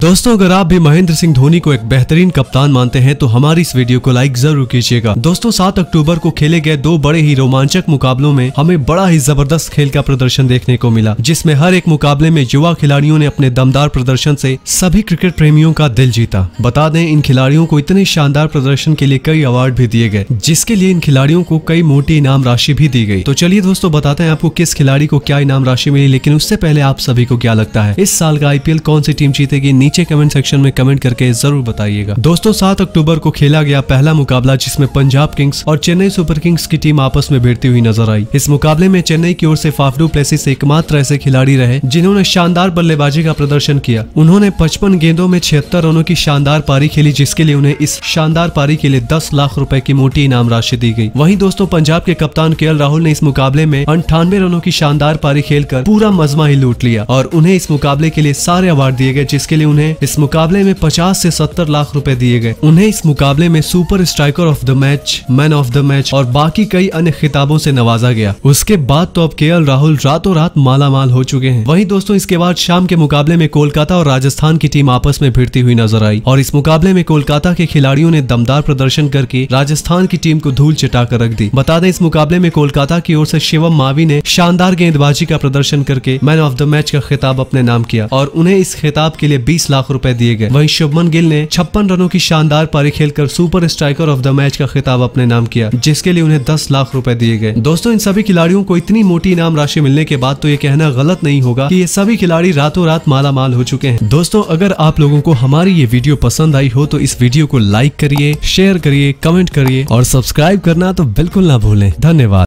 दोस्तों अगर आप भी महेंद्र सिंह धोनी को एक बेहतरीन कप्तान मानते हैं तो हमारी इस वीडियो को लाइक जरूर कीजिएगा दोस्तों 7 अक्टूबर को खेले गए दो बड़े ही रोमांचक मुकाबलों में हमें बड़ा ही जबरदस्त खेल का प्रदर्शन देखने को मिला जिसमें हर एक मुकाबले में युवा खिलाड़ियों ने अपने दमदार प्रदर्शन से सभी क्रिकेट प्रेमियों का दिल जीता बता दें इन खिलाड़ियों को इतने शानदार प्रदर्शन के लिए कई अवार्ड भी दिए गए जिसके लिए इन खिलाड़ियों को कई मोटी इनाम राशि भी दी गई तो चलिए दोस्तों बताते हैं आपको किस खिलाड़ी को क्या इनाम राशि मिली लेकिन उससे पहले आप सभी को क्या लगता है इस साल का आई कौन सी टीम जीतेगी नीचे कमेंट सेक्शन में कमेंट करके जरूर बताइएगा दोस्तों सात अक्टूबर को खेला गया पहला मुकाबला जिसमे पंजाब किंग्स और चेन्नई सुपर किंग्स की टीम आपस में भिड़ती हुई नजर आई इस मुकाबले में चेन्नई की ओर से फाफडू प्लेसिस एकमात्र ऐसे खिलाड़ी रहे जिन्होंने शानदार बल्लेबाजी का प्रदर्शन किया उन्होंने पचपन गेंदों में छिहत्तर रनों की शानदार पारी खेली जिसके लिए उन्हें इस शानदार पारी के लिए दस लाख रूपए की मोटी इनाम राशि दी गई वहीं दोस्तों पंजाब के कप्तान के राहुल ने इस मुकाबले में अंठानवे रनों की शानदार पारी खेलकर पूरा मजमा ही लूट लिया और उन्हें इस मुकाबले के लिए सारे अवार्ड दिए गए जिसके लिए उन्हें इस मुकाबले में पचास ऐसी सत्तर लाख रूपए दिए गए उन्हें इस मुकाबले में super striker of the match man of the match और बाकी कई अन्य खिताबों से नवाजा गया उसके बाद तो अब के राहुल रातों रात माला माल हो चुके हैं वही दोस्तों इसके बाद शाम के मुकाबले में कोलकाता और राजस्थान की टीम आपस में भिड़ती हुई नजर आई और इस मुकाबले में कोलकाता के खिलाड़ियों ने दमदार प्रदर्शन करके राजस्थान की टीम को धूल चिटा कर रख दी बता दें इस मुकाबले में कोलकाता की ओर से शिवम मावी ने शानदार गेंदबाजी का प्रदर्शन करके मैन ऑफ द मैच का खिताब अपने नाम किया और उन्हें इस खिताब के लिए बीस लाख रूपए दिए गए वहीं शुभमन गिल ने छप्पन रनों की शानदार पारी खेलकर super striker of the match का खिताब अपने नाम किया जिसके लिए उन्हें दस लाख रूपए दिए गए दोस्तों इन सभी खिलाड़ियों को इतनी मोटी इनाम राशि मिलने के बाद तो ये कहना गलत नहीं होगा की ये सभी खिलाड़ी रातों रात माला माल हो चुके हैं दोस्तों अगर आप लोगों को हमारी ये वीडियो पसंद आई हो तो इस वीडियो को लाइक करिए शेयर करिए कमेंट करिए और सब्सक्राइब करना तो बिल्कुल ना भूलें धन्यवाद